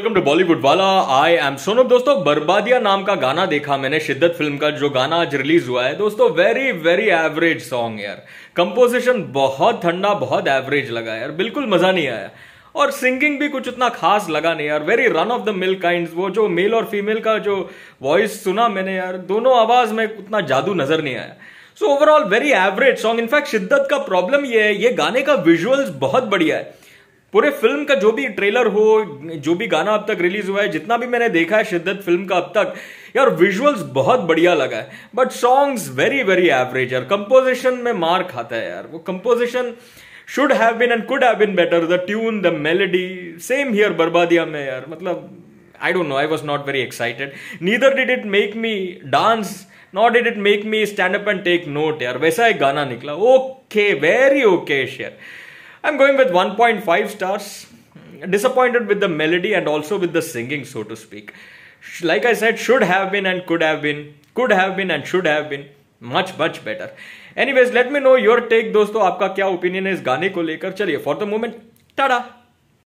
Welcome to Bollywood वाला I am सोनो दोस्तों बर्बादिया नाम का गाना देखा मैंने शिद्दत फिल्म का जो गाना आज रिलीज हुआ है दोस्तों वेरी वेरी एवरेज सॉन्ग यार कंपोजिशन बहुत ठंडा बहुत एवरेज लगा यार बिल्कुल मजा नहीं आया और सिंगिंग भी कुछ उतना खास लगा नहीं यार very run of the mill kind वो जो मेल और फीमेल का जो वॉइस सुना मैंने यार दोनों आवाज में उतना जादू नजर नहीं आया so overall very average song in fact शिद्दत का प्रॉब्लम ये है ये गाने का विजुअल्स बहुत बढ़िया है पूरे फिल्म का जो भी ट्रेलर हो जो भी गाना अब तक रिलीज हुआ है जितना भी मैंने देखा है शिद्दत फिल्म का अब तक यार विजुअल्स बहुत बढ़िया लगा है but songs very very average यार कंपोजिशन में मार खाता है यार वो composition should have been and could have been better the tune the melody same here बर्बादिया में यार मतलब I don't know I was not very excited neither did it make me dance not did it make me stand up and take note यार वैसा एक गाना निकला okay very okay share I'm going with 1.5 stars. Disappointed with the melody and also with the singing, so to speak. Like I said, should have been and could have been, could have been and should have been much much better. Anyways, let me know your take, dosto. आपका क्या opinion is इस गाने For the moment, for